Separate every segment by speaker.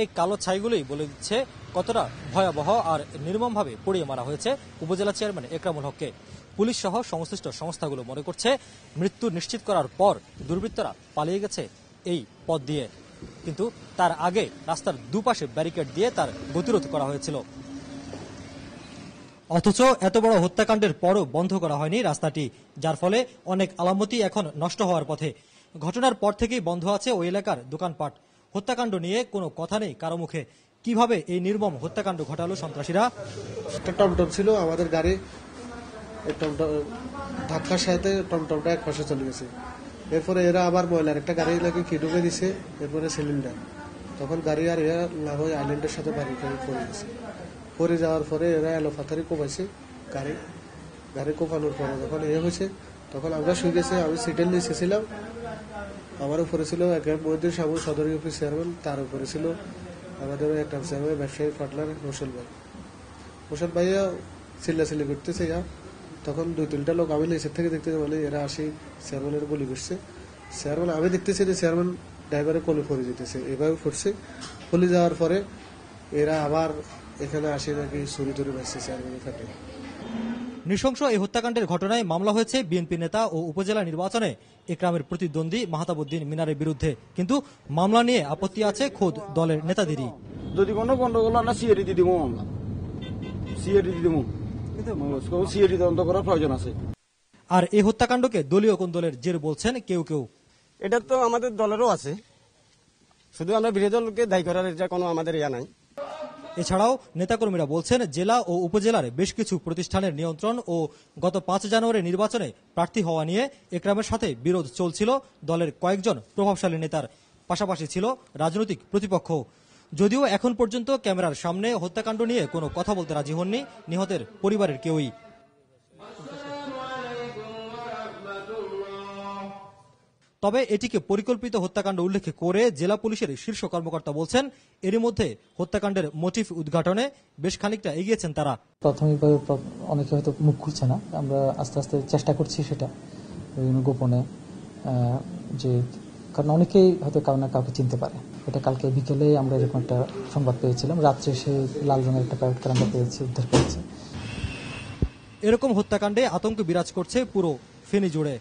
Speaker 1: এই কালো ছাইগুলোই বলে দিচ্ছে কতটা ভয়াবহ আর নির্মমভাবে পড়িয়ে মারা হয়েছে উপজেলা চেয়ারম্যান একরামুল হককে পুলিশ সহ সংশ্লিষ্ট সংস্থাগুলো মনে করছে মৃত্যু নিশ্চিত করার পর দুর্বৃত্তরা পালিয়ে গেছে এই পথ দিয়ে কিন্তু তার আগে রাস্তার দুপাশে ব্যারিকেড দিয়ে তার গতিরোধ করা হয়েছিল অথচ এত বড় হত্যাকাণ্ডের পরও বন্ধ করা হয়নি রাস্তাটি যার ফলে অনেক আলামতি এখন নষ্ট হওয়ার পথে ঘটনার পর থেকেই বন্ধ আছে ওই এলাকার দোকানপাট হত্যাকাণ্ড নিয়ে কোনো কথা নেই কারো মুখে কিভাবে এই নির্মম হত্যাকাণ্ড ঘটালো সন্ত্রাসীরা
Speaker 2: একটা টমটম ছিল আমাদের গাড়ি ধাক্কার সাথে টমটমটা এক পাশে চলে গেছে এরপরে এরা আবার ময়লার একটা গাড়ি লাগে কি ঢুকে দিছে এরপরে সিলিন্ডার তখন গাড়ি আর এরা না হয়ে আইল্যান্ডের সাথে বাড়ি পড়ে গেছে পড়ে যাওয়ার পরে এরা এলোফাথারি কোপাইছে গাড়ি গাড়ি কোপানোর পরে যখন এ হয়েছে তখন আমরা শুয়ে গেছি আমি সিটেল নিয়ে এসেছিলাম আমার উপরে ছিল মহিউদ্দিন সাহু সদর অফিস চেয়ারম্যান তার উপরে ছিল আমাদের একটা চেয়ারম্যান ব্যবসায়ী পার্টনার হোসেন ভাই হোসেন ভাইয়া চিল্লাচিল্লি করতেছে ইয়া তখন দুই তিনটা লোক আমি নিচের থেকে দেখতে বলে এরা আসি চেয়ারম্যানের গুলি করছে চেয়ারম্যান আমি দেখতেছি যে চেয়ারম্যান ড্রাইভারের কোলে ফলে যেতেছে এভাবে ফুটছে ফলে যাওয়ার পরে এরা আবার এখানে আসে নাকি ছুরি ধরে
Speaker 1: বাঁচছে চেয়ারম্যানের কাটে নৃশংস এই হত্যাকাণ্ডের ঘটনায় মামলা হয়েছে বিএনপি নেতা ও উপজেলা নির্বাচনে একরামের প্রতিদ্বন্দ্বী মাহতাবুদ্দিন মিনারের বিরুদ্ধে কিন্তু মামলা নিয়ে আপত্তি আছে খোদ দলের নেতাদেরই যদি কোনো গন্ডগোল না সিএডি দিদি মামলা সিএডি দিদি দিব সিএডি তদন্ত করার প্রয়োজন আছে আর এই হত্যাকাণ্ডকে দলীয় কোন দলের জের বলছেন কেউ কেউ এটা তো আমাদের দলেরও আছে শুধু আমরা বিরোধী দলকে দায়ী করার এটা কোনো আমাদের ইয়া নাই এছাড়াও নেতাকর্মীরা বলছেন জেলা ও উপজেলার বেশ কিছু প্রতিষ্ঠানের নিয়ন্ত্রণ ও গত পাঁচ জানুয়ারি নির্বাচনে প্রার্থী হওয়া নিয়ে একরামের সাথে বিরোধ চলছিল দলের কয়েকজন প্রভাবশালী নেতার পাশাপাশি ছিল রাজনৈতিক প্রতিপক্ষ যদিও এখন পর্যন্ত ক্যামেরার সামনে হত্যাকাণ্ড নিয়ে কোনো কথা বলতে রাজি হননি নিহতের পরিবারের কেউই তবে এটিকে পরিকল্পিত হত্যাকাণ্ড উল্লেখ করে জেলা পুলিশের শীর্ষ কর্মকর্তা বলছেন এর মধ্যে হত্যাকাণ্ডের মোটিভ উদ্ঘাটনে বেশ খানিকটা এগিয়েছেন তারা
Speaker 3: প্রাথমিকভাবে অনেকে হয়তো মুখ খুলছে না আমরা আস্তে আস্তে চেষ্টা করছি সেটা বিভিন্ন গোপনে যে কারণ অনেকেই হয়তো কারো না কাউকে চিনতে পারে এটা কালকে বিকেলে আমরা এরকম একটা সংবাদ পেয়েছিলাম রাত্রে সে লাল রঙের একটা প্রাইভেট কার আমরা পেয়েছি উদ্ধার পেয়েছি
Speaker 1: এরকম হত্যাকাণ্ডে আতঙ্ক বিরাজ করছে পুরো ফেনী জুড়ে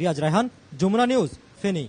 Speaker 1: রিয়াজ রায়হান যমুনা নিউজ ফেনী